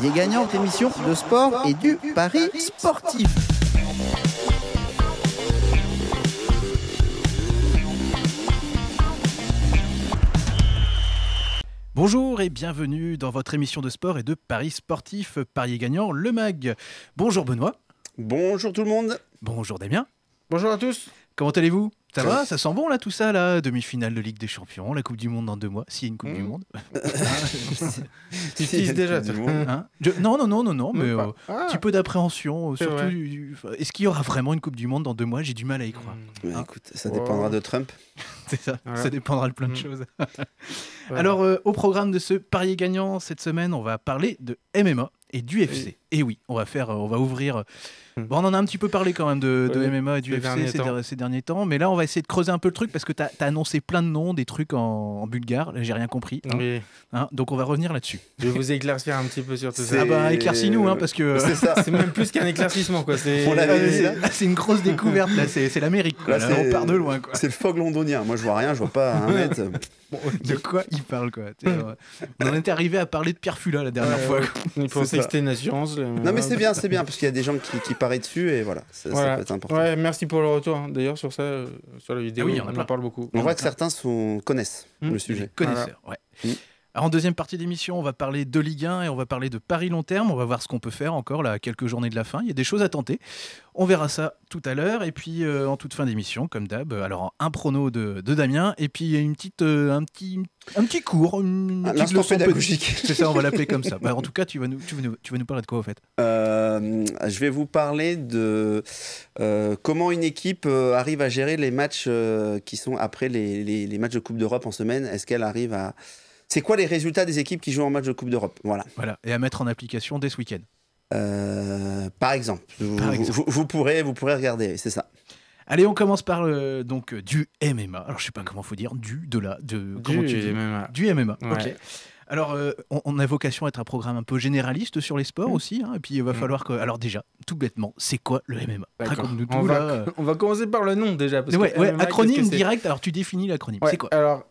Parier gagnant, émission de sport et du pari sportif. Bonjour et bienvenue dans votre émission de sport et de paris sportif Paris gagnant, le MAG. Bonjour Benoît. Bonjour tout le monde. Bonjour Damien. Bonjour à tous. Comment allez-vous ça va, ça sent bon là tout ça là, demi-finale de Ligue des Champions, la Coupe du Monde dans deux mois, s'il y a une Coupe du mmh. Monde. tu déjà. Hein non non non non non, mais un euh, ah. petit peu d'appréhension. Euh, est-ce qu'il y aura vraiment une Coupe du Monde dans deux mois J'ai du mal à y croire. Mmh. Hein écoute, ça dépendra de Trump. C'est ça, ça dépendra de plein de mmh. choses. Alors euh, au programme de ce parier gagnant cette semaine, on va parler de MMA et du FC. Et oui, on va faire, euh, on va ouvrir. Euh, hmm. Bon, on en a un petit peu parlé quand même de, MMA et du UFC ces, derniers temps, mais là on va essayer de creuser un peu le truc parce que tu as, annoncé plein de noms, des trucs en, bulgare, là j'ai rien compris. Hein. Hein, donc on va revenir là-dessus. Je vais vous éclaircir un petit peu sur tout ça. Ah bah éclaircis-nous, hein, parce que. Euh, c'est même plus qu'un éclaircissement C'est une grosse découverte là, c'est l'Amérique Là, on part de loin C'est le fog londonien, moi je vois rien, je vois pas un mètre. de quoi il parle quoi On en était arrivé à parler de Pierre Fula la dernière fois. Il pensait que c'était une assurance non, mais c'est bien, c'est bien, parce qu'il y a des gens qui, qui dessus et voilà, ça, peut être important. merci pour le retour. D'ailleurs, sur ça, euh, sur la eh vidéo, on, en parle beaucoup. On, voit que certains connaissent hmm. le sujet. Connaisseurs, ouais. Hmm en deuxième partie d'émission, on va parler de Ligue 1 et on va parler de Paris long terme. On va voir ce qu'on peut faire encore là, quelques journées de la fin. Il y a des choses à tenter. On verra ça tout à l'heure. Et puis, euh, en toute fin d'émission, comme d'hab, euh, alors un prono de, Damien et puis une petite, euh, un, petit, un petit cours, ah, pédagogique. C'est ça, on va l'appeler comme ça. Bah, en tout cas, tu vas, nous, tu, nous, parler de quoi, au fait Je vais vous parler de comment une équipe arrive à gérer les matchs qui sont après les matchs de Coupe d'Europe en semaine. Est-ce qu'elle arrive à c'est quoi les résultats des équipes qui jouent en match de Coupe d'Europe. Voilà. voilà. Et à mettre en application dès ce week-end. Euh, par exemple, vous, pourrez, vous pourrez regarder, c'est ça. Allez, on commence par le, euh, donc euh, du MMA. Alors, je sais pas comment faut dire, du, de la, de du MMA. Du MMA. Ok. Alors, on, a vocation à être un programme un peu généraliste sur les sports mm. aussi. Hein. et puis, il va mm. falloir que. Alors, déjà, tout bêtement, c'est quoi le MMA on Va, commencer par le nom déjà. Parce acronyme direct. Alors, tu définis l'acronyme. c'est quoi Alors,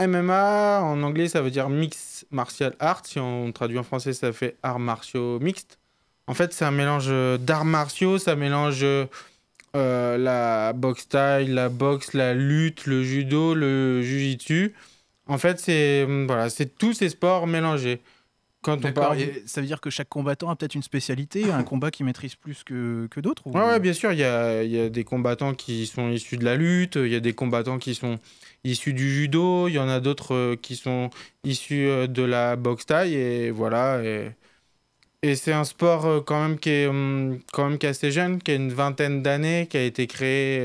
MMA, en anglais, ça veut dire Mixed Martial Arts. Si on traduit en français, ça fait arts martiaux mixte En fait, c'est un mélange d'arts martiaux, ça mélange euh, la boxe taille, la boxe, la lutte, le judo, le jujitsu. En fait, c'est voilà, tous ces sports mélangés. Quand Ça veut dire que chaque combattant a peut-être une spécialité, un combat qu'il maîtrise plus que, que d'autres ou... ouais, bien sûr, il y a, y a, des combattants qui sont issus de la lutte, il y a des combattants qui sont issus du judo, il y en a d'autres euh, qui sont issus euh, de la boxe taille, et voilà. Et, et c'est un sport euh, quand même qui est hum, quand même qui assez jeune, qui a une vingtaine d'années, qui a été créé...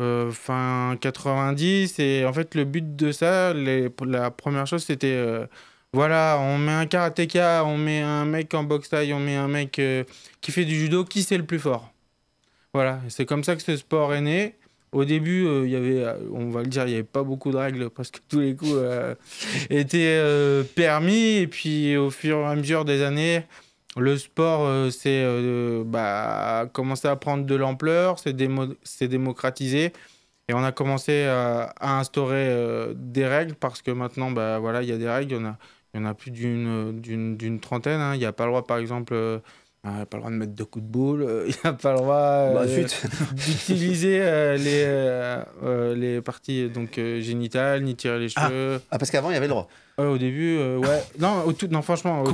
fin 90. Et en fait, le but de ça, les, la première chose, c'était voilà, on met un karatéka, on met un mec en boxe taille, on met un mec euh, qui fait du judo, qui c'est le plus fort. Voilà, c'est comme ça que ce sport est né. Au début, euh, il y avait, euh, on va le dire, il n'y avait pas beaucoup de règles parce que tous les coups étaient permis. Et puis, au fur et à mesure des années, le sport c'est bah, commencé à prendre de l'ampleur, s'est démocratisé. Et on a commencé à, instaurer des règles parce que maintenant, bah, voilà, il y a des règles. Il y en a plus d'une trentaine. Hein. Il n'y a pas le droit, par exemple, euh, bah, pas droit de mettre deux coups de boule. Euh, il n'y a pas le droit euh, bah, d'utiliser les, les parties donc, génitales, ni tirer les ah. cheveux. Ah, parce qu'avant, il y avait le droit. au début, ouais. non, tout, non, franchement.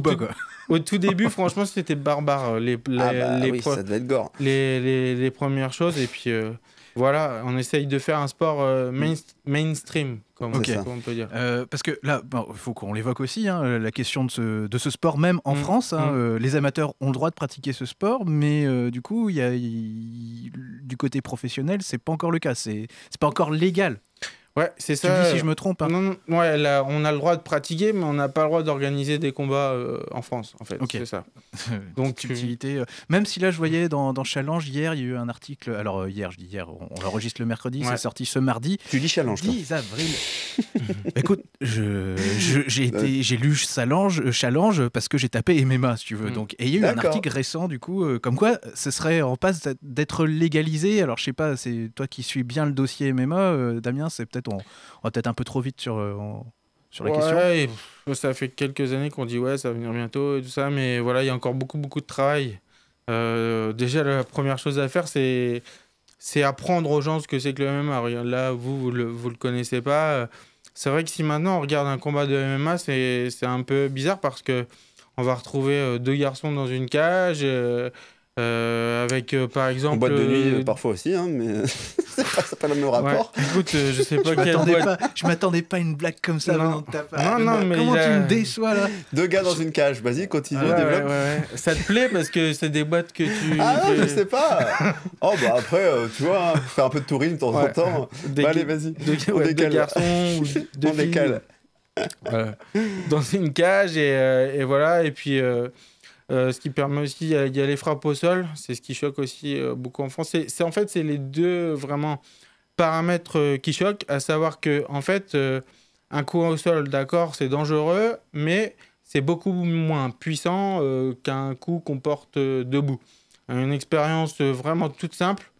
au, tout, début, franchement, c'était barbare. Les, Les, les, premières choses. Et puis. Voilà, on essaye de faire un sport euh, mm. mainstream, comme, on peut dire. Euh, parce que là, il faut qu'on l'évoque aussi, hein, euh, la question de ce, sport, même en mm. France. Hein, mm. les amateurs ont le droit de pratiquer ce sport, mais du coup, y a, du côté professionnel, ce n'est pas encore le cas. C'est pas encore légal. Ouais, c'est ça. si euh, je me trompe. Hein. Non, non, ouais, là, on a le droit de pratiquer, mais on n'a pas le droit d'organiser des combats euh, en France, en fait. C'est ça. Donc, euh, subtilité. même si là, je voyais dans, dans, Challenge, hier, il y a eu un article. Alors, hier, je dis hier, on, on enregistre le mercredi, c'est sorti ce mardi. Tu dis Challenge, 10 avril. Écoute, j'ai lu Challenge, Challenge parce que j'ai tapé MMA, si tu veux. Mm. Donc, et il y a eu un article récent, du coup, comme quoi ce serait en passe d'être légalisé. Alors, je sais pas, c'est toi qui suis bien le dossier MMA, Damien, c'est peut-être on, on va peut-être un peu trop vite sur, euh, sur la question. ça fait quelques années qu'on dit ouais, ça va venir bientôt et tout ça, mais voilà, il y a encore beaucoup, beaucoup de travail. Euh, déjà, la première chose à faire, c'est c'est apprendre aux gens ce que c'est que le MMA. Là, vous, vous le, vous le connaissez pas. C'est vrai que si maintenant on regarde un combat de MMA, c'est un peu bizarre parce que on va retrouver euh, deux garçons dans une cage. Euh, avec euh, par exemple. En boîte de nuit, euh, parfois aussi, hein, mais c'est pas, pas, le même rapport. Écoute, je sais pas quelle boîte. je m'attendais pas à une blague comme ça. Non, non, non mais comment tu me déçois là Deux gars dans une cage, vas-y, continue, développe. ça te plaît parce que c'est des boîtes que tu. Ah non, je sais pas Oh bah après, tu vois, hein, faire un peu de tourisme de temps en temps. Bah, allez, vas-y. Deux, on décale. garçons, deux On décale. Dans une cage, et voilà, et puis. Euh, ce qui permet aussi, il y, frappe a au sol, c'est ce qui choque aussi euh, beaucoup en France. C'est en fait, c'est les deux vraiment paramètres euh, qui choquent, à savoir que en fait, un coup au sol, d'accord, c'est dangereux, mais c'est beaucoup moins puissant qu'un coup qu'on porte debout. Une expérience vraiment toute simple.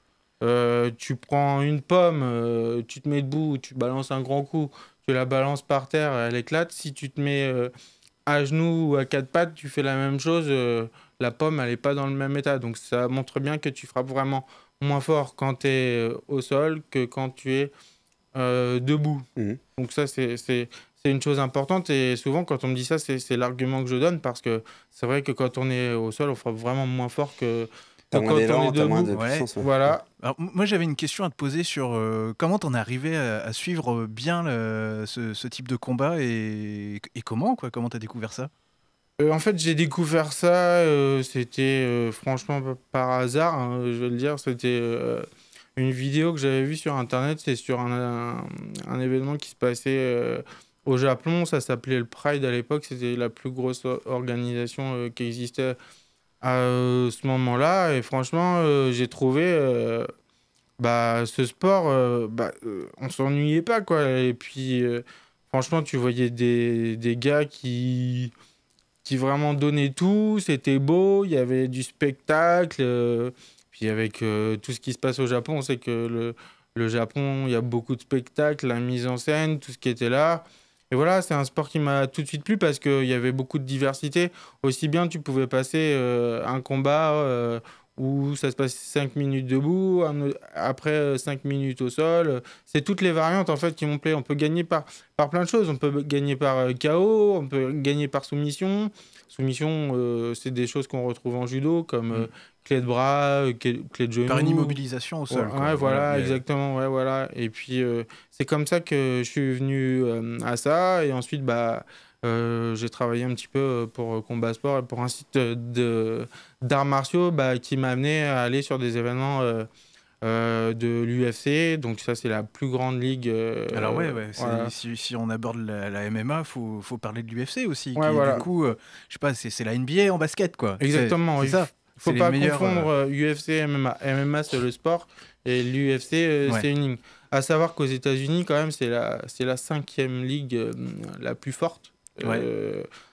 tu prends une pomme, tu te mets debout, tu balances un grand coup, tu la balances par terre, elle éclate. Si tu te mets à genoux ou à quatre pattes, tu fais la même chose, euh, la pomme, elle n'est pas dans le même état. Donc ça montre bien que tu frappes vraiment moins fort quand tu es euh, au sol que quand tu es euh, debout. Mhm. Donc ça, c'est une chose importante. Et souvent, quand on me dit ça, c'est l'argument que je donne parce que c'est vrai que quand on est au sol, on frappe vraiment moins fort que T'as moins d'élan, t'as Voilà. moi, j'avais une question à te poser sur euh, comment t'en es arrivé à, suivre euh, bien ce, type de combat et, et comment, quoi Comment t'as découvert ça euh, En fait, j'ai découvert ça, c'était franchement par hasard, hein, je vais le dire, c'était une vidéo que j'avais vue sur Internet, c'est sur un, un, événement qui se passait... au Japon, ça s'appelait le Pride à l'époque, c'était la plus grosse organisation qui existait à euh, ce moment-là. Et franchement, euh, j'ai trouvé euh, bah, ce sport, bah, on s'ennuyait pas. quoi. Et puis, franchement, tu voyais des, des gars qui qui vraiment donnaient tout, c'était beau, il y avait du spectacle. puis avec tout ce qui se passe au Japon, on sait que le, le Japon, il y a beaucoup de spectacles, la mise en scène, tout ce qui était là. Et voilà, c'est un sport qui m'a tout de suite plu parce qu'il y avait beaucoup de diversité. Aussi bien, tu pouvais passer euh, un combat euh, où ça se passe 5 minutes debout, après 5 euh, minutes au sol. C'est toutes les variantes en fait qui m'ont plu. On peut gagner par, par plein de choses. On peut gagner par chaos, on peut gagner par soumission. Soumission, c'est des choses qu'on retrouve en judo, comme mm clé de bras, euh, clé de genou. Par une immobilisation au sol. Ouais, voilà, exactement. Ouais, voilà. Et puis, euh, c'est comme ça que je suis venu euh, à ça. Et ensuite, bah, j'ai travaillé un petit peu pour Combat Sport et pour un site d'arts martiaux bah, qui m'a amené à aller sur des événements. de l'UFC. Donc ça, c'est la plus grande ligue. Alors ouais, si, on aborde la, MMA, faut, faut parler de l'UFC aussi. voilà. Du coup, je sais pas, c'est la NBA en basket, quoi. Exactement. Oui. Ça faut pas confondre UFC euh, euh, et MMA. MMA, c'est le sport et l'UFC, euh, c'est une ligne. À savoir qu'aux États-Unis, quand même, c'est la, la cinquième ligue la plus forte.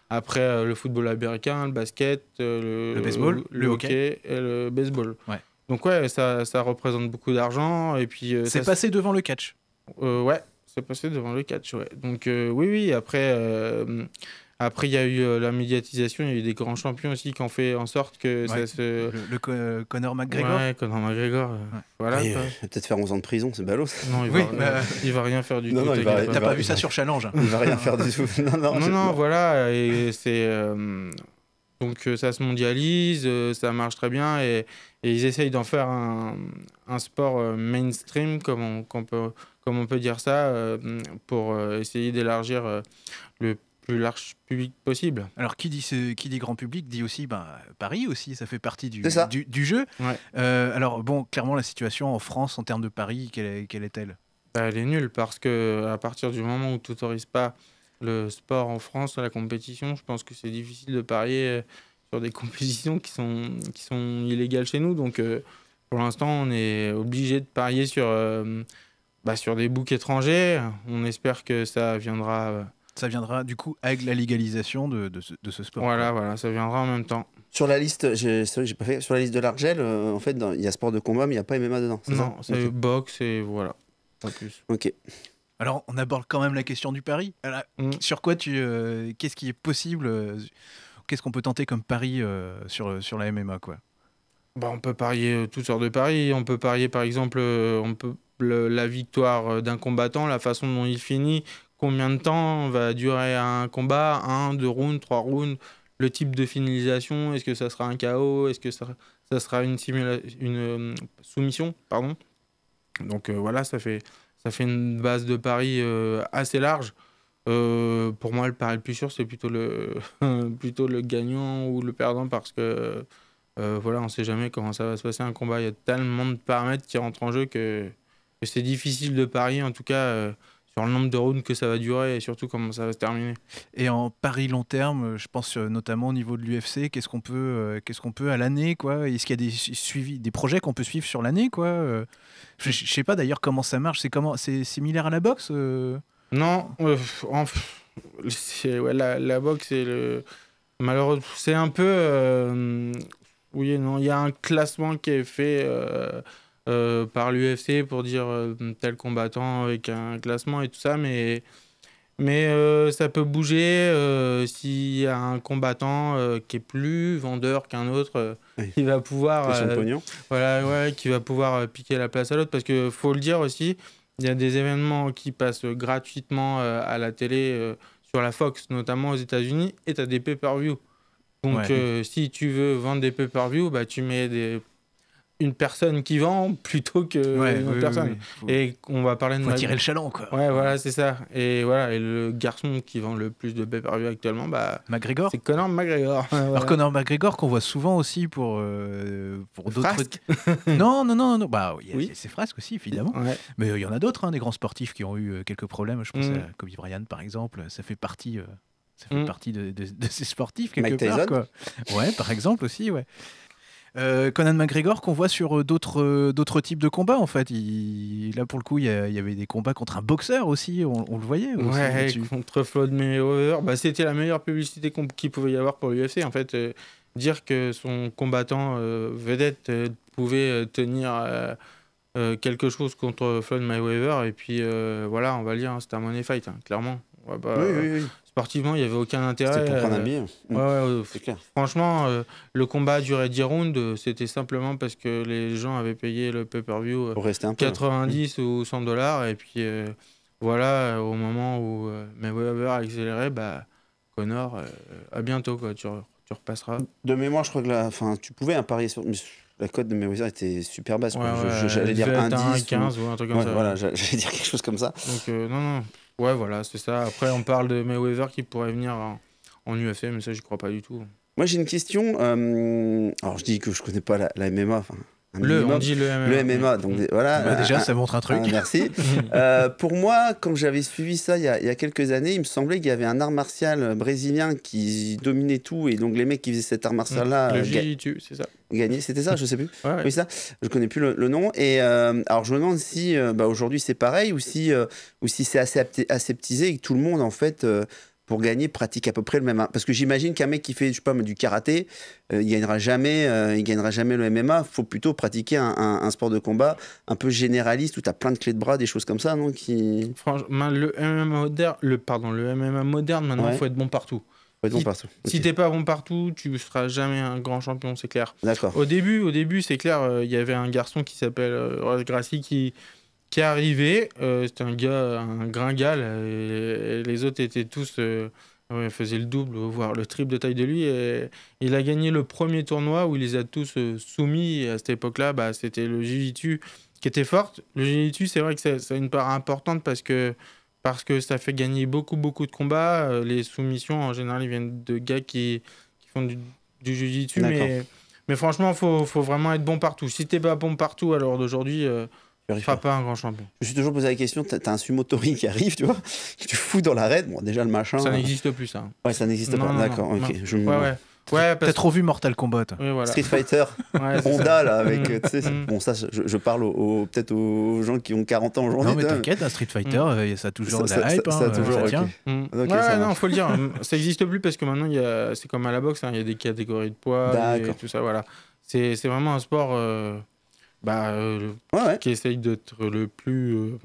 après le football américain, le basket, le, baseball, le, hockey, et le baseball. Ouais. Donc ouais, ça, ça représente beaucoup d'argent et puis. c'est passé devant le catch. Oui, ouais, c'est passé devant le catch. Donc oui, oui. Après, après, il y a eu euh, la médiatisation, il y a eu des grands champions aussi qui ont fait en sorte que ça se. Le, euh, Conor McGregor Ouais, Conor McGregor. Euh, voilà. Il va peut-être faire 11 ans de prison, c'est ballot. Non, bah, il, va, rien faire du tout. T'as pas, vu ça sur Challenge hein. Il va rien faire du tout. Non, non, voilà. Et c'est. Donc ça se mondialise, ça marche très bien et, ils essayent d'en faire un, sport mainstream, comme peut, comme on peut dire ça, pour essayer d'élargir le plus large public possible. Alors qui dit, qui dit grand public dit aussi ben, Paris aussi, ça fait partie du, du, jeu. Euh, alors bon, clairement la situation en France en termes de Paris, quelle, est-elle bah, Elle est nulle parce que à partir du moment où tu n'autorises pas le sport en France, la compétition, je pense que c'est difficile de parier euh, sur des compétitions qui sont, qui sont illégales chez nous. Donc euh, pour l'instant, on est obligé de parier sur, bah, sur des boucs étrangers. On espère que ça viendra ça viendra du coup avec la légalisation de, ce, sport. Voilà, voilà, ça viendra en même temps. Sur la liste, j'ai pas fait, sur la liste de l'Argel, euh, en fait, il y a sport de combat, mais il n'y a pas MMA dedans. Non, c'est boxe et voilà. Pas plus. Ok. Alors, on aborde quand même la question du pari. Euh, mm. Sur quoi tu. Euh, qu'est-ce qui est possible Qu'est-ce qu'on peut tenter comme pari sur, sur la MMA, quoi bah, on peut parier toutes sortes de paris. On peut parier, par exemple, on peut, la victoire d'un combattant, la façon dont il finit, combien de temps va durer un combat, un, deux rounds, trois rounds, le type de finalisation, est-ce que ça sera un chaos, est-ce que ça, sera une, euh, soumission, pardon. Donc euh, voilà, ça fait, ça fait une base de pari euh, assez large. pour moi, le pari le plus sûr, c'est plutôt le, plutôt le gagnant ou le perdant parce que voilà, on ne sait jamais comment ça va se passer un combat. Il y a tellement de paramètres qui rentrent en jeu que, que c'est difficile de parier. En tout cas, le nombre de rounds que ça va durer et surtout comment ça va se terminer. Et en pari long terme, euh, je pense euh, notamment au niveau de l'UFC, qu'est-ce qu'on peut, euh, qu'est-ce qu'on peut à l'année quoi Est-ce qu'il y a des suivis, des projets qu'on peut suivre sur l'année quoi Je ne sais pas d'ailleurs comment ça marche. C'est comment C'est similaire à la boxe Non, la, boxe c'est le malheureusement c'est un peu oui non il y a un classement qui est fait. Euh, par l'UFC pour dire euh, tel combattant avec un classement et tout ça, mais, mais euh, ça peut bouger s'il y a un combattant qui est plus vendeur qu'un autre, qui va pouvoir, voilà, ouais, qui va pouvoir piquer la place à l'autre, parce que faut le dire aussi, il y a des événements qui passent gratuitement à la télé sur la Fox, notamment aux États-Unis, et tu as des pay-per-view. Donc, si tu veux vendre des pay-per-view, bah, tu mets des une personne qui vend plutôt que une autre personne. Et on va parler de. Faut tirer le chaland, quoi. Ouais, voilà, c'est ça. Et voilà, et le garçon qui vend le plus de pay actuellement, bah. McGregor C'est Conor McGregor. Alors, Connor Conor McGregor, qu'on voit souvent aussi pour, euh, pour d'autres. non, non, non, non. Bah, oui, c'est fresque aussi, évidemment. Mais euh, il y en a d'autres, hein, des grands sportifs qui ont eu euh, quelques problèmes. Je pense mm. à Kobe Bryant, par exemple. Ça fait partie. Ça fait mm. partie de, ces sportifs quelque Mike part. Quoi. Ouais, par exemple aussi, ouais. Euh, Conan McGregor qu'on voit sur euh, d'autres euh, d'autres types de combats en fait. Il, là pour le coup, il y, avait des combats contre un boxeur aussi, on, le voyait. Aussi, contre Floyd Mayweather, bah, c'était la meilleure publicité qu'il pouvait y avoir pour l'UFC en fait. dire que son combattant vedette pouvait tenir quelque chose contre Floyd Mayweather et puis voilà, on va lire, hein, c'était un money fight hein, clairement sportivement, il n'y avait aucun intérêt. C'était pour prendre un euh, billet. Ouais, c'est clair. Franchement, euh, le combat a duré 10 rounds. Euh, c'était simplement parce que les gens avaient payé le pay-per-view 90 ou 100 dollars. Et puis voilà, au moment où Mayweather a accéléré, bah, Connor, à bientôt, quoi, tu, repasseras. De mémoire, je crois que la, fin, tu pouvais un pari. parier sur. la cote de Mayweather était super basse. J'allais dire 1,15 ou... ou... un truc comme ça. Voilà, j'allais dire quelque chose comme ça. Donc, non, non. Ouais, voilà, c'est ça. Après, on parle de Mayweather qui pourrait venir en, en mais ça, je crois pas du tout. Moi, j'ai une question. Euh, alors, je dis que je connais pas la, la MMA. Enfin, le, on dit le MMA. donc mmh. voilà. Bah, déjà, ça montre un truc. merci. Euh, pour moi, quand j'avais suivi ça il y, a, il y, a, quelques années, il me semblait qu'il y avait un art martial brésilien qui dominait tout. Et donc, les mecs qui faisaient cet art mmh. martial-là. Le euh, jiu c'est ça. Gagné, c'était ça, je sais plus. Oui, ça. Je connais plus le, nom. Et euh, alors, je me demande si bah, aujourd'hui c'est pareil ou si, ou si c'est assez aseptisé et que tout le monde, en fait pour gagner pratique à peu près le même. Hein. Parce que j'imagine qu'un mec qui fait, je sais du karaté, euh, il gagnera jamais, euh, il gagnera jamais le MMA. Faut plutôt pratiquer un, sport de combat un peu généraliste où tu as plein de clés de bras, des choses comme ça, non qui... Franchement, le MMA moderne, le pardon, le MMA moderne maintenant, il faut être bon partout. si, tu t'es pas bon partout, tu seras jamais un grand champion, c'est clair. Au début, au début, c'est clair, euh, il y avait un garçon qui s'appelle Gracie qui qui est arrivé. Euh, c'était un gars, un gringal. Et, les autres étaient tous. Euh, faisaient le double, voire le triple de taille de lui. Et, il a gagné le premier tournoi où il les a tous euh, soumis. Et à cette époque-là, bah, c'était le Jiu-Jitsu qui était fort. Le Jiu-Jitsu, c'est vrai que c'est une part importante parce que, parce que ça fait gagner beaucoup, beaucoup de combats. Les soumissions, en général, ils viennent de gars qui, qui font du, Jiu-Jitsu. Mais, franchement, il faut, faut, vraiment être bon partout. Si t'es pas bon partout à l'heure d'aujourd'hui. Tu pas un grand champion. Je me suis toujours posé la question, t'as un Tori qui arrive, tu vois, tu fous dans l'arène, bon déjà le machin... Ça euh, n'existe plus ça. Ouais, ça n'existe pas, d'accord, ok. ouais, ouais. être vu Mortal Kombat. Street Fighter, Honda là, avec... Mm. Mm. bon ça, je, parle peut-être aux gens qui ont 40 ans aujourd'hui. Non mais t'inquiète, hein, Street Fighter, mm. euh, ça a toujours de la hype, ça, ça, toujours, tient. faut le dire, hein. ça n'existe plus parce que maintenant, c'est comme à la boxe, hein, il y a des catégories de poids et tout ça, voilà. C'est vraiment un sport... Euh, bah, euh, qui essaye d'être le plus. Euh,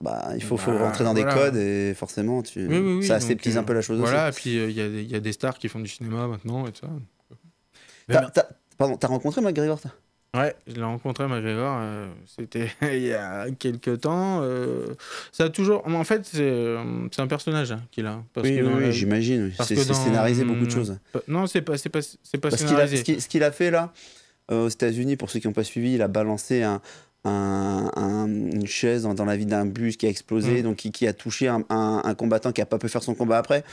bah, il faut, bah, rentrer dans des codes et forcément, tu... ça aseptise euh, un peu la chose aussi. et puis il y, y, a des stars qui font du cinéma maintenant et tout ça. as, t'as rencontré McGregor, ça Ouais, je l'ai rencontré McGregor, c'était il y a quelques temps. ça a toujours. En fait, c'est un personnage hein, qu'il a. oui, oui, j'imagine. C'est scénarisé beaucoup de hmm, choses. Non, c'est pas, pas, pas Ce qu'il a fait là. Euh, aux États-Unis, pour ceux qui n'ont pas suivi, il a balancé une chaise dans, la vie d'un bus qui a explosé, mm. donc qui, a touché un, combattant qui n'a pas pu faire son combat après.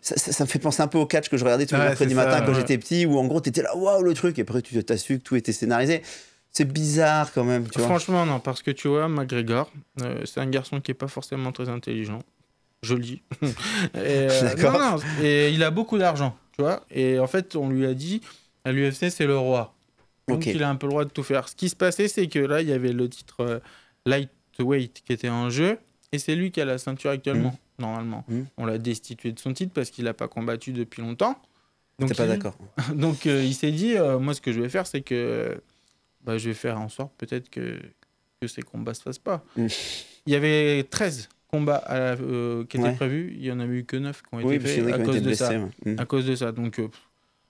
Ça, me fait penser un peu au catch que je regardais tous les mercredis matin quand j'étais petit, où en gros, tu étais là, waouh, le truc, et après, tu as su que tout était scénarisé. C'est bizarre quand même. Franchement, non, parce que tu vois, McGregor, euh, c'est un garçon qui n'est pas forcément très intelligent. Joli. et, euh, et il a beaucoup d'argent, tu vois. Et en fait, on lui a dit, à l'UFC, c'est le roi. Donc il a un peu le droit de tout faire. Ce qui se passait, c'est que là, il y avait le titre euh, Lightweight qui était en jeu, et c'est lui qui a la ceinture actuellement, mmh. normalement. Mmh. On l'a destitué de son titre parce qu'il n'a pas combattu depuis longtemps. Donc, il... pas d'accord. Donc euh, il s'est dit, euh, moi ce que je vais faire, c'est que bah, je vais faire en sorte peut-être que, ces combats ne se fassent pas. Mmh. Il y avait 13 combats qui étaient prévus, il n'y en a eu que 9 qui ont été faits à cause de ça. À cause de ça. Donc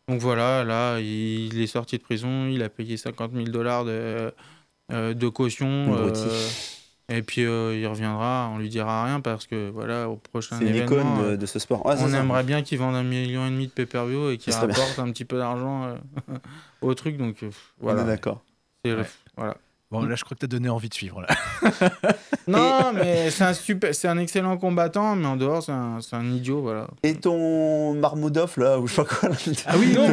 donc voilà, là, il est sorti de prison, il a payé 50 000 dollars de, euh, de caution. Euh, et puis euh, il reviendra, on lui dira rien parce que voilà, au prochain événement. C'est de ce sport. on aimerait bien qu'il vende un million et demi de pay-per-view et qu'il rapporte un petit peu d'argent au truc. Donc voilà. On est d'accord. Ouais. Voilà. Bon, là, je crois que tu as donné envie de suivre. Là. non, mais c'est un, un excellent combattant, mais en dehors, c'est un, idiot. Voilà. Et ton Marmodoff, là, ou je sais pas quoi. ah oui, non,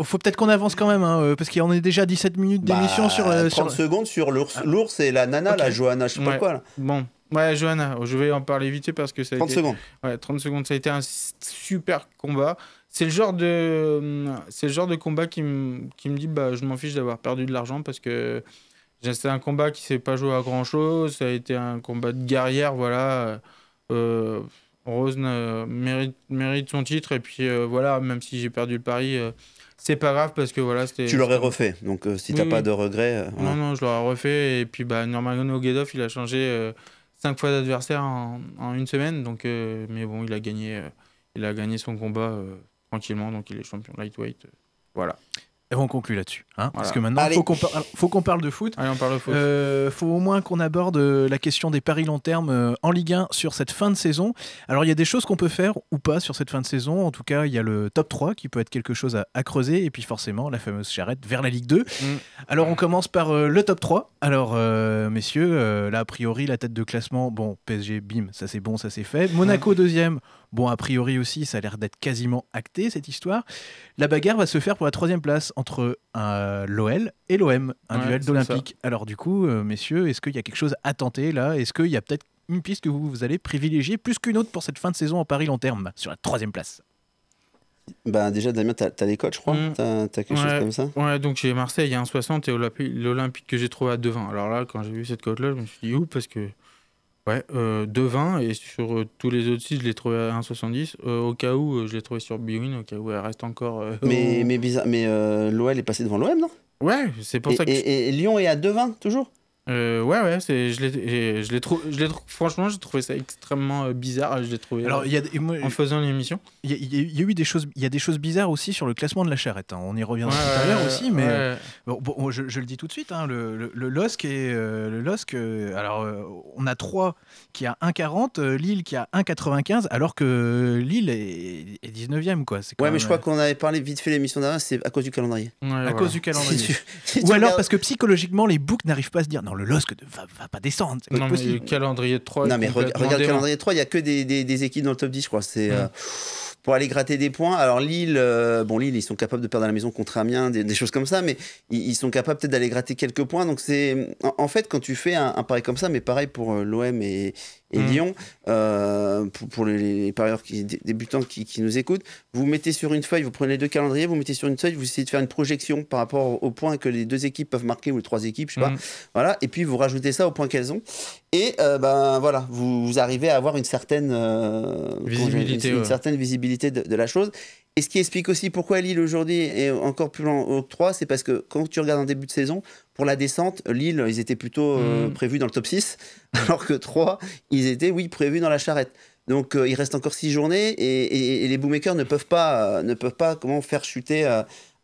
Il faut peut-être qu'on avance quand même, hein, euh, parce qu'il en est déjà 17 minutes d'émission bah, sur. 30 euh, secondes sur ah. l'ours, et la nana, la Johanna, je sais pas quoi. Bon. Ouais, Johanna, je vais en parler vite parce que ça 30 secondes. Ouais, 30 secondes. Ça a été un super combat. C'est le genre de, c'est genre de combat qui me, dit bah, je m'en fiche d'avoir perdu de l'argent parce que c'était un combat qui s'est pas joué à grand chose. Ça a été un combat de guerrière, voilà. Euh, Rose mérite, son titre. Et puis euh, voilà, même si j'ai perdu le pari, euh, c'est pas grave parce que voilà. Tu l'aurais refait. Donc si tu t'as pas de regrets. Non, non, je l'aurais refait. Et puis bah, Nurmagomedov, il a changé cinq fois d'adversaire en, une semaine. Donc, mais bon, il a gagné, il a gagné son combat tranquillement. Donc il est champion lightweight. voilà on conclut là-dessus. Hein. Parce que maintenant, il faut qu'on parle de foot. Euh, faut au moins qu'on aborde euh, la question des paris long terme euh, en Ligue 1 sur cette fin de saison. Alors, il y a des choses qu'on peut faire ou pas sur cette fin de saison. En tout cas, il y a le top 3 qui peut être quelque chose à, creuser. Et puis, forcément, la fameuse charrette vers la Ligue 2. Mm. Alors, on commence par le top 3. Alors, messieurs, là, a priori, la tête de classement, bon, PSG, bim, ça c'est bon, ça c'est fait. Monaco, mm. deuxième. Bon, a priori aussi, ça a l'air d'être quasiment acté cette histoire. La bagarre va se faire pour la troisième place entre euh, l'OL et l'OM, un duel d'Olympique. Alors du coup, euh, messieurs, est-ce qu'il y a quelque chose à tenter là Est-ce qu'il y a peut-être une piste que vous, allez privilégier plus qu'une autre pour cette fin de saison en Paris long terme, sur la troisième place bah déjà Damien, tu as les codes je crois, mm. Tu as quelque chose comme ça Ouais, donc chez Marseille, il y a un 60 et l'Olympique que j'ai trouvé à 2,20. Alors là, quand j'ai vu cette cote là je me suis dit, ouh, parce que Ouais, euh, et sur euh, tous les autres sites, je l'ai trouvé à 1,70. Euh, au cas où, euh, je l'ai trouvé sur Bwin, au cas où elle reste encore. Euh, mais, mais mais l'OL est passé devant l'OM, non Ouais, c'est pour ça que. Et, et, Lyon est à 2,20 toujours euh, ouais, ouais, c'est, je l'ai, je l'ai trouvé, franchement, j'ai trouvé ça extrêmement euh, bizarre. Euh, je l'ai trouvé Alors, y a, en faisant l'émission. Il y, a eu des choses, il y a des choses bizarres aussi sur le classement de la charrette. Hein. On y reviendra tout à l'heure aussi, mais bon, je, le dis tout de suite. Hein, le, le, LOSC et le LOSC. alors, on a 3 qui a 1,40, Lille qui a 1,95, alors que Lille est, 19 e quoi. ouais, mais je crois qu'on avait parlé vite fait l'émission d'avant, c'est à cause du calendrier. à cause du calendrier. Ou alors parce que psychologiquement, les books n'arrivent pas à se dire non le LOSC ne va, pas descendre. non, mais le calendrier de 3. Non, mais regarde le calendrier de 3, il n'y a que des, équipes dans le top 10, je crois. C'est. Euh, pour aller gratter des points. Alors Lille, euh, bon Lille, ils sont capables de perdre à la maison contre Amiens, des, choses comme ça, mais ils, sont capables peut-être d'aller gratter quelques points. Donc c'est en, fait quand tu fais un, un pari comme ça, mais pareil pour euh, l'OM et, et mm. Lyon, euh, pour, les, parieurs qui, débutants qui, nous écoutent, vous mettez sur une feuille, vous prenez les deux calendriers, vous mettez sur une feuille, vous essayez de faire une projection par rapport au point que les deux équipes peuvent marquer ou les trois équipes, je sais pas. Mm. Voilà, et puis vous rajoutez ça au point qu'elles ont. Et euh, ben voilà, vous, arrivez à avoir une certaine euh, visibilité, une, certaine visibilité de, de la chose. Et ce qui explique aussi pourquoi Lille aujourd'hui est encore plus loin que 3, c'est parce que quand tu regardes en début de saison, pour la descente, Lille, ils étaient plutôt euh, mm. prévus dans le top 6, mm. alors que 3, ils étaient, oui, prévus dans la charrette. Donc euh, il reste encore 6 journées et, les bookmakers ne peuvent pas, euh, ne peuvent pas comment, faire chuter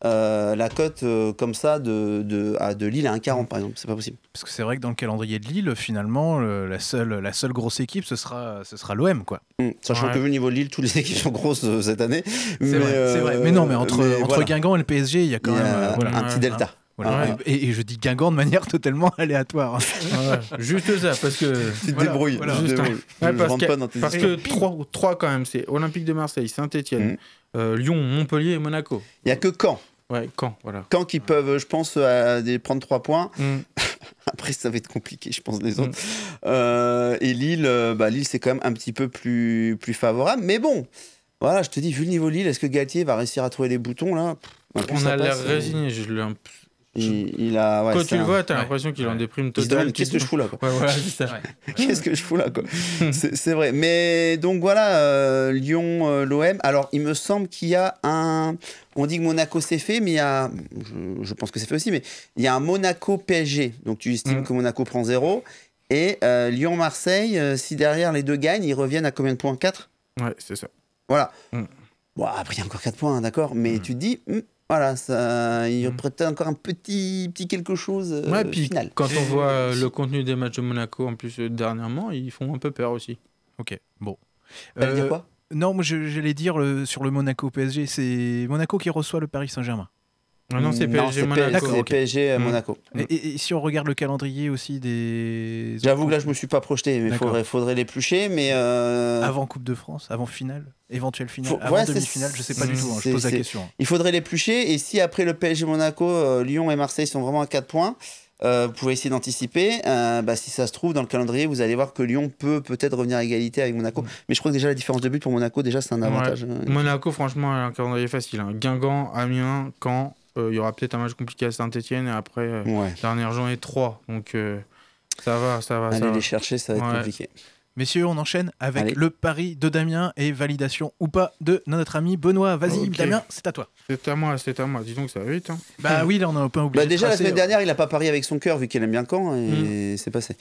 euh, la cote euh, comme ça de, de, à, de Lille à 1,40 mm. par exemple. C'est pas possible. Parce que c'est vrai que dans le calendrier de Lille, finalement, la, seule, la seule grosse équipe, ce sera, ce sera l'OM. quoi. Mm. sachant que au niveau de Lille, toutes les équipes sont grosses euh, cette année. C'est vrai, Mais non, mais entre, entre Guingamp et le PSG, il y a quand même un, petit delta. et, je dis Guingamp de manière totalement aléatoire. Juste ça, parce que. Tu te débrouilles. parce, parce que trois quand même, c'est Olympique de Marseille, Saint-Etienne, mm. Lyon, Montpellier et Monaco. Il n'y a que Caen Ouais, quand, voilà. Quand qu'ils peuvent, je pense, à prendre trois points. Mm. Après, ça va être compliqué, je pense, les autres. Mm. Euh, et Lille, euh, bah, Lille, c'est quand même un petit peu plus, plus favorable. Mais bon, voilà, je te dis, vu le niveau Lille, est-ce que Galtier va réussir à trouver les boutons là On a l'air résigné, je l'ai un peu il, a, Quand tu le vois, t'as l'impression qu'il en déprime totalement. Qu'est-ce que je fous là Qu'est-ce que je fous là C'est vrai. Mais donc voilà, euh, Lyon, euh, l'OM. Alors il me semble qu'il y a un. On dit que Monaco c'est fait, mais il y a. Je, pense que c'est fait aussi, mais il y a un Monaco PSG. Donc tu estimes mmh. que Monaco prend zéro. Et euh, Lyon-Marseille, si derrière les deux gagnent, ils reviennent à combien de points 4 Ouais, c'est ça. Voilà. Mmh. Bon, après, il y a encore 4 points, hein, d'accord Mais mmh. tu te dis, hmm, voilà, ça, il hmm. être encore un petit, petit quelque chose euh, final. Quand on voit euh, le contenu des matchs de Monaco, en plus euh, dernièrement, ils font un peu peur aussi. Ok, bon. Euh, dire quoi Non, moi j'allais dire sur le Monaco PSG, c'est Monaco qui reçoit le Paris Saint-Germain. Ah non, c'est mm. PSG Monaco. Euh, mm. Et, si on regarde le calendrier aussi des. J'avoue que là, je me suis pas projeté, mais faudrait, faudrait l'éplucher. Euh, avant Coupe de France, avant finale, éventuelle finale, demi-finale, je sais pas du tout. Hein, je pose la question. Hein. Il faudrait l'éplucher. Et si après le PSG Monaco, euh, Lyon et Marseille sont vraiment à 4 points. vous pouvez essayer d'anticiper. bah, si ça se trouve, dans le calendrier, vous allez voir que Lyon peut peut-être revenir à égalité avec Monaco. Mm. Mais je crois que déjà la différence de but pour Monaco, déjà, c'est un avantage. Hein. Monaco, franchement, a un calendrier facile. un Guingamp, Amiens, Caen, euh, il y aura peut-être un match compliqué à Saint-Etienne et après, euh, ouais. dernière journée, 3. Donc euh, ça va, ça va. Allez ça les chercher, ça va être compliqué. Messieurs, on enchaîne avec le pari de Damien et validation ou pas de notre ami Benoît. Vas-y, Damien, c'est à toi. C'est à moi, c'est à moi. Dis donc, ça va vite. Hein. Bah oui, là, on n'a pas oublié. Bah, déjà, la semaine dernière, il n'a pas parié avec son cœur, vu qu'il aime bien quand et mm. c'est passé.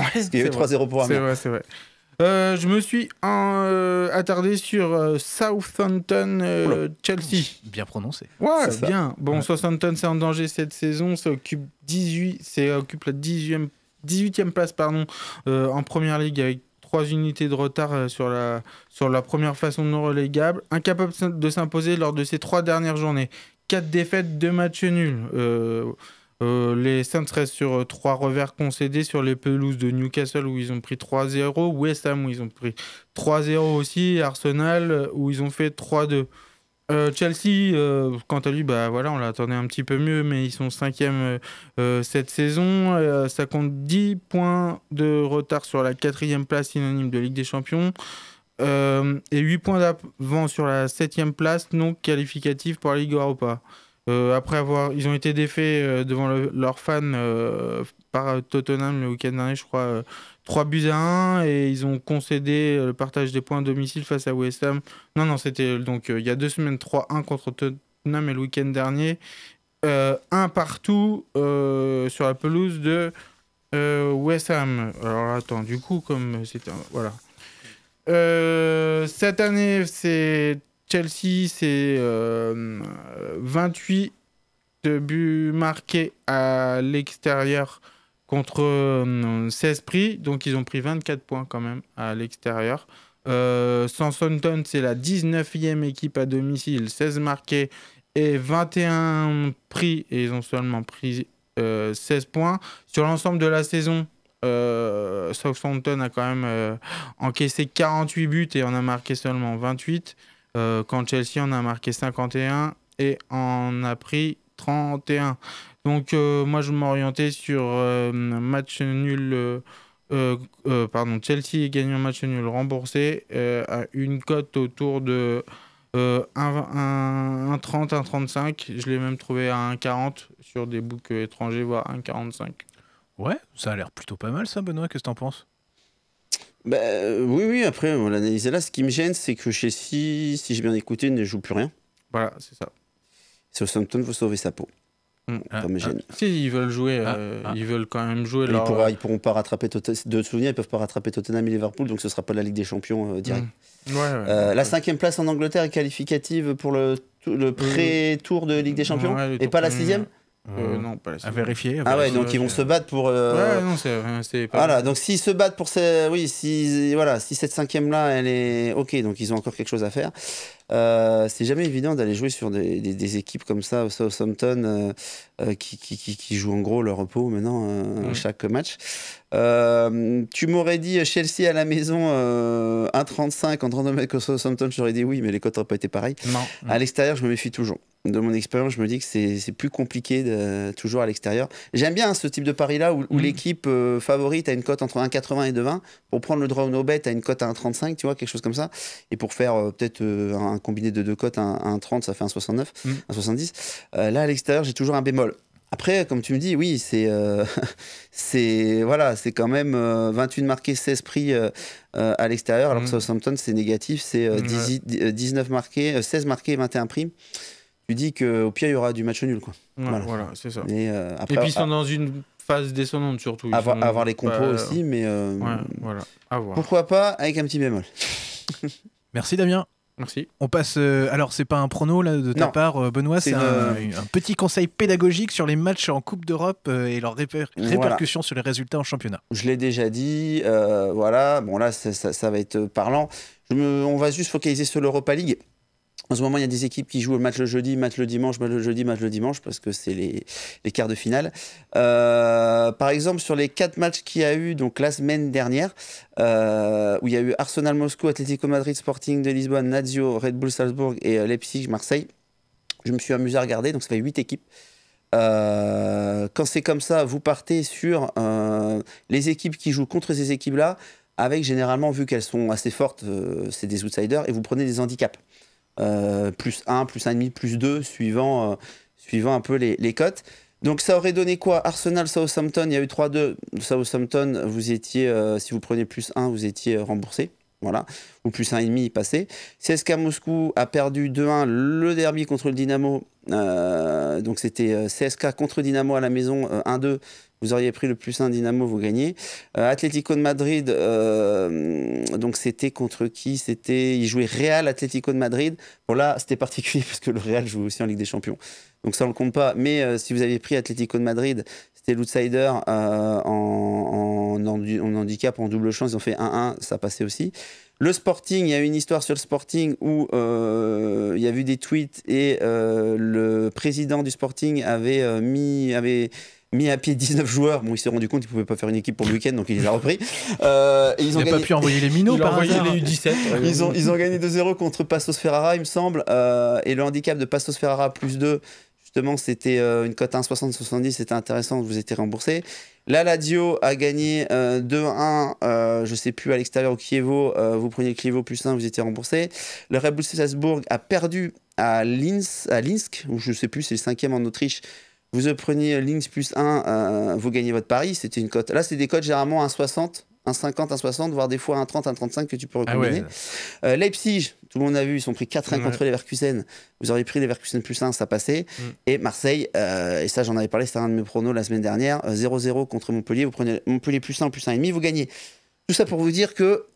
Ouais, a eu 3-0 pour Amiens. C'est vrai, c'est vrai. Euh, je me suis euh, attardé sur euh, Southampton Chelsea. Bien prononcé. Ouais, bien. Bon, Southampton c'est en danger cette saison, ça occupe 18, c'est la 18e place pardon en première ligue avec trois unités de retard sur la sur la première façon non relégable, incapable de s'imposer lors de ces trois dernières journées. Quatre défaites, deux matchs nuls. Euh, les Saints restent sur euh, trois revers concédés sur les pelouses de Newcastle où ils ont pris 3-0, West Ham où ils ont pris 3-0 aussi, Arsenal euh, où ils ont fait 3-2. Chelsea, quant à lui, bah voilà, on l'attendait un petit peu mieux, mais ils sont cinquième cette saison. ça compte 10 points de retard sur la quatrième place synonyme de Ligue des Champions. et 8 points d'avant sur la septième place non qualificative pour la Ligue Europa. Euh, après avoir, ils ont été défaits euh, devant leurs fans euh, par Tottenham le week-end dernier, je crois, 3 buts à 1 et ils ont concédé le partage des points à domicile face à West Ham. Non, non, c'était donc il y a deux semaines 3-1 contre Tottenham et le week-end dernier, un partout sur la pelouse de West Ham. Alors attends, du coup, comme c'était. Voilà. cette année, c'est Chelsea, c'est 28 euh, buts marqués à l'extérieur contre 16 euh, prix. Donc, ils ont pris 24 points quand même à l'extérieur. Euh, Southampton, c'est la 19e équipe à domicile, 16 marqués et 21 prix, et ils ont seulement pris 16 euh, points. Sur l'ensemble de la saison, euh, Southampton a quand même encaissé 48 buts et en a marqué seulement 28. Euh, quand Chelsea en a marqué 51 et en a pris 31. Donc euh, moi je m'orientais sur euh, match nul, pardon, Chelsea gagnant match nul remboursé à une cote autour de 1,30, 1,35. Je l'ai même trouvé à 1,40 sur des books étrangers, voire 1,45. Ouais, ça a l'air plutôt pas mal ça Benoît, qu'est-ce que en penses bah, euh, oui, oui, après, on l'analyse là. Ce qui me gêne, c'est que chez si si j'ai bien écouté, ne joue plus rien. Voilà, c'est ça. Southampton veut sauver sa peau. Hmm. me ah, gêne. Ah. si, ils veulent jouer, ah, euh, ils veulent quand même jouer. Leur... Euh, ils, ne pourront pas rattraper Tottenham. ils peuvent pas rattraper Tottenham et Liverpool, donc ce sera pas la Ligue des Champions direct. Hmm. la cinquième place en Angleterre est qualificative pour le, pré-tour de Ligue des Champions et pas la sixième. Euh, euh, non, À vérifier. ah ouais, donc ils vont se battre pour. Euh... Ouais, non, c'est pas. Voilà, donc s'ils se battent pour. Ces... Oui, si, voilà, si cette cinquième-là, elle est. Ok, donc ils ont encore quelque chose à faire. Euh, c'est jamais évident d'aller jouer sur des, des, des, équipes comme ça, au Southampton. Euh, euh, qui, qui, en gros le repos maintenant à euh, chaque match. Euh, tu m'aurais dit Chelsea à la maison 1,35 en 32 mètres contre Southampton, j'aurais dit oui, mais les cotes n'auraient pas été pareilles. Non. À l'extérieur, je me méfie toujours de mon expérience, je me dis que c'est plus compliqué toujours à l'extérieur. J'aime bien hein, ce type de pari-là où, mm. l'équipe favorite a une cote entre 1,80 et 2,20. Pour prendre le draw no bet, a une cote à 1,35, tu vois, quelque chose comme ça. Et pour faire peut-être un, combiné de deux cotes à 1,30, ça fait 1,69, 1,70. 70 là, à l'extérieur, j'ai toujours un bémol. Après, comme tu me dis, oui, c'est euh, c'est voilà, c'est quand même 21 euh, 28 marqués, 16 prix euh, à l'extérieur, alors que mm. Southampton, c'est négatif, c'est 19 mm, marqués, 16 marqués 21 pris. Tu dis qu'au pire, il y aura du match nul. Quoi. voilà, c'est ça. Et, après, puis, ils sont ah, dans une phase descendante, surtout. avoir, les compos aussi, mais voilà. Pourquoi pas avec un petit bémol Merci, Damien. Merci. On passe. Euh, alors, c'est pas un prono de ta part, euh, Benoît, c'est euh, un, petit conseil pédagogique sur les matchs en Coupe d'Europe et leurs répercussions sur les résultats en championnat. Je l'ai déjà dit, voilà. Bon, là, ça, va être parlant. on va juste focaliser sur l'Europa League. En ce moment, il y a des équipes qui jouent le match le jeudi, match le dimanche, match le jeudi, match le dimanche, parce que c'est les, quarts de finale. Euh, par exemple, sur les quatre matchs qu'il y a eu donc, la semaine dernière, euh, où il y a eu Arsenal Moscou, Atlético Madrid, Sporting de Lisbonne, Nazio, Red Bull Salzbourg et euh, Leipzig, Marseille, je me suis amusé à regarder, donc ça fait huit équipes. quand c'est comme ça, vous partez sur les équipes qui jouent contre ces équipes-là, avec généralement, vu qu'elles sont assez fortes, c'est des outsiders, et vous prenez des handicaps. Euh, plus 1, plus 1,5, plus 2, suivant, euh, suivant un peu les, cotes. Donc ça aurait donné quoi Arsenal, Southampton, il y a eu 3-2. Southampton, vous étiez, euh, si vous prenez plus 1, vous étiez remboursé. Voilà. Ou plus 1,5 il passait CSK Moscou a perdu 2-1 le derby contre le Dynamo. donc c'était CSK contre Dynamo à la maison 1-2. Vous auriez pris le plus 1 Dynamo, vous gagnez. Atletico euh, Atlético de Madrid, euh, donc c'était contre qui C'était ils jouaient Real Atlético de Madrid. Bon là, c'était particulier parce que le Real joue aussi en Ligue des Champions. Donc ça on le compte pas. Mais euh, si vous aviez pris Atlético de Madrid, c'était l'outsider en, en, handicap, en double chance. Ils ont fait 1-1, ça passait aussi. Le Sporting, il y a eu une histoire sur le Sporting où il y a eu des tweets et le président du Sporting avait mis, avait mis à pied 19 joueurs. Bon, il s'est rendu compte qu'il pouvait pas faire une équipe pour le week-end, donc il les a repris. Euh, ils il pas pu envoyer les minots, il envoyé les U17. ils, ont, ils ont gagné 2-0 contre Passos Ferrara, il me semble. Euh, et le handicap de Passos Ferrara plus 2, justement, c'était euh, une cote 1,60-70, c'était intéressant, vous étiez remboursé. La Ladio a gagné 2-1, je ne sais plus, à l'extérieur au Kievo, vous preniez Kievo plus 1, vous étiez remboursé. Le Red Bull Salzbourg a perdu à Linz, à Linsk, ou je sais plus, c'est le 5 cinquième en Autriche. Vous preniez Lynx plus 1, euh, vous gagnez votre pari, c'était une cote. Là, c'est des cotes généralement 1,60 1,50, 1,60, voire des fois 1,30, 1,35 que tu peux ah recombiner. Euh, Leipzig, tout le monde a vu, ils ont pris 4-1 contre les Verkusen. Vous auriez pris les Verkusen plus 1, ça passait. Mm. Et Marseille, euh, et ça j'en avais parlé, c'était un de mes pronos la semaine dernière, 0-0 contre Montpellier, vous prenez Montpellier plus 1, plus 1,5, vous gagnez. Tout ça pour vous dire que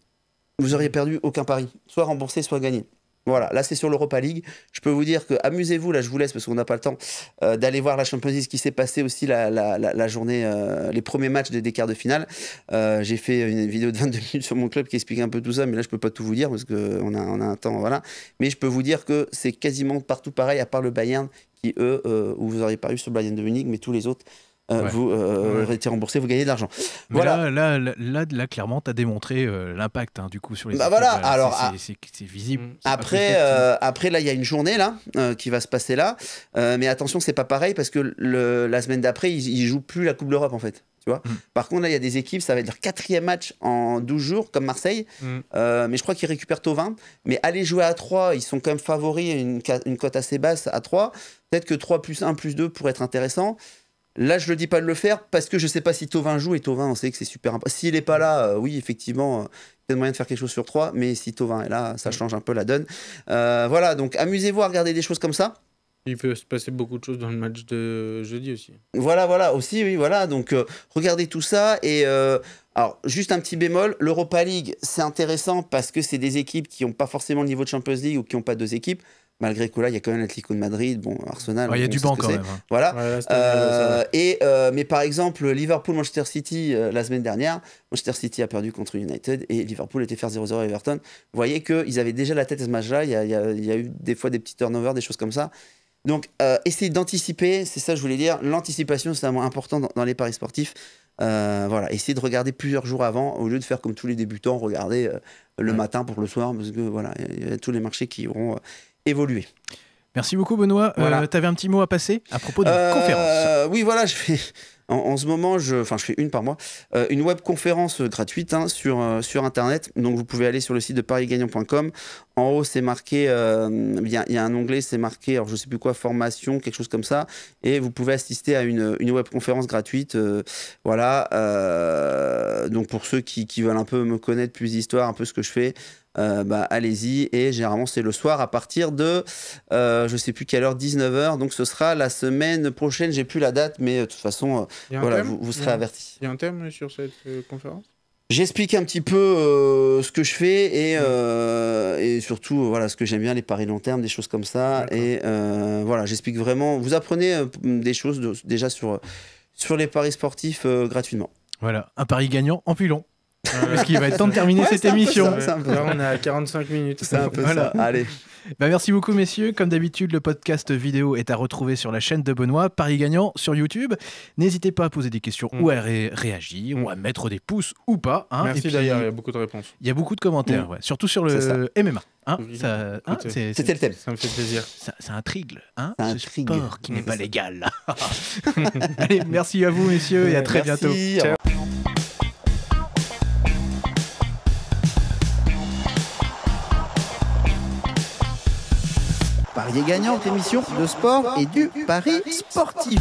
vous auriez perdu aucun pari, soit remboursé, soit gagné. Voilà, là c'est sur l'Europa League. Je peux vous dire que amusez-vous, là je vous laisse parce qu'on n'a pas le temps euh, d'aller voir la Champions League, ce qui s'est passé aussi la, journée, euh, les premiers matchs des, quarts de finale. Euh, j'ai fait une vidéo de 22 minutes sur mon club qui explique un peu tout ça, mais là je peux pas tout vous dire parce qu'on a, on a un temps, voilà. Mais je peux vous dire que c'est quasiment partout pareil, à part le Bayern qui eux, où vous auriez pas eu le Bayern de Munich, mais tous les autres euh, vous euh, aurez été remboursé, vous gagnez de l'argent. Voilà. Là, là, là, clairement, tu as démontré euh, l'impact hein, du coup sur les. Bah voilà, alors. C'est ah. visible. Après, après là, il y a une journée là, qui va se passer là. mais attention, c'est pas pareil parce que la semaine d'après, ils, jouent plus la Coupe d'Europe en fait. Tu vois mm. Par contre, là, il y a des équipes, ça va être leur quatrième match en 12 jours, comme Marseille. Mm. mais je crois qu'ils récupèrent au 20. Mais aller jouer à 3, ils sont quand même favoris, une, une cote assez basse à 3. Peut-être que 3 plus 1 plus 2 pourrait être intéressant. Là, je le dis pas de le faire parce que je ne sais pas si Tovin joue et Tovin, on sait que c'est super important. S'il n'est pas là, euh, oui, effectivement, euh, il y a moyen de faire quelque chose sur trois, mais si Tovin est là, ça mm. change un peu la donne. Euh, voilà, donc amusez-vous à regarder des choses comme ça. Il peut se passer beaucoup de choses dans le match de jeudi aussi. Voilà, voilà, aussi, oui, voilà. Donc, regardez tout ça. Et alors, juste un petit bémol, l'Europa League, c'est intéressant parce que c'est des équipes qui n'ont pas forcément le niveau de Champions League ou qui n'ont pas deux équipes. Malgré que là, il y a quand même l'Atlético de Madrid, bon, Arsenal. Il y a du banc quand même. Hein. Voilà. Euh, et, euh, mais par exemple, Liverpool-Manchester City euh, la semaine dernière, Manchester City a perdu contre United et Liverpool était faire 0-0 à Everton. Vous voyez qu'ils avaient déjà la tête à ce match-là. Il y, y, a eu des fois des petits turnovers, des choses comme ça. Donc, essayer d'anticiper, c'est ça que je voulais dire. L'anticipation, c'est vraiment important dans, les paris sportifs. voilà, essayer de regarder plusieurs jours avant au lieu de faire comme tous les débutants, regarder le matin pour le soir, parce que voilà, il y a tous les marchés qui auront évoluer. Merci beaucoup Benoît. Euh, tu avais un petit mot à passer à propos de euh, conférence. Oui, voilà, je fais en, ce moment, je, enfin, je fais une par mois, euh, une web conférence gratuite hein, sur, euh, sur internet. Donc vous pouvez aller sur le site de parisgagnant.com en haut, c'est marqué, euh, il y, a un onglet, c'est marqué, alors je ne sais plus quoi, formation, quelque chose comme ça. Et vous pouvez assister à une, une webconférence gratuite. Euh, voilà. Euh, donc pour ceux qui, veulent un peu me connaître plus d'histoire, un peu ce que je fais, bah, allez-y. Et généralement, c'est le soir à partir de, je ne sais plus quelle heure, 19h. Donc ce sera la semaine prochaine. J'ai plus la date, mais de toute façon, voilà, vous, serez avertis. Il y a un thème sur cette conférence J'explique un petit peu euh, ce que je fais et, euh, surtout euh, voilà ce que j'aime bien les paris long terme, des choses comme ça. Et voilà, j'explique vraiment. Vous apprenez des choses déjà sur sur les paris sportifs gratuitement. Voilà, un pari gagnant en plus long. Parce qu'il va être temps de terminer cette émission. on est à 45 minutes. C'est un peu voilà. Allez. Bah, merci beaucoup, messieurs. Comme d'habitude, le podcast vidéo est à retrouver sur la chaîne de Benoît, Paris Gagnant, sur YouTube. N'hésitez pas à poser des questions mm. ou à réagir, ou à mm. mettre des pouces ou pas. Hein. Merci d'ailleurs, il y a beaucoup de réponses. Il y a beaucoup de commentaires, mm. surtout sur le MMA. Hein. Hein, c'était le thème. Ça fait plaisir. C'est un trigle, hein, un ce sport qui n'est pas légal. Allez, merci à vous, messieurs, et à très bientôt. Ciao. gagnants gagnant, émission de sport et du Paris sportif.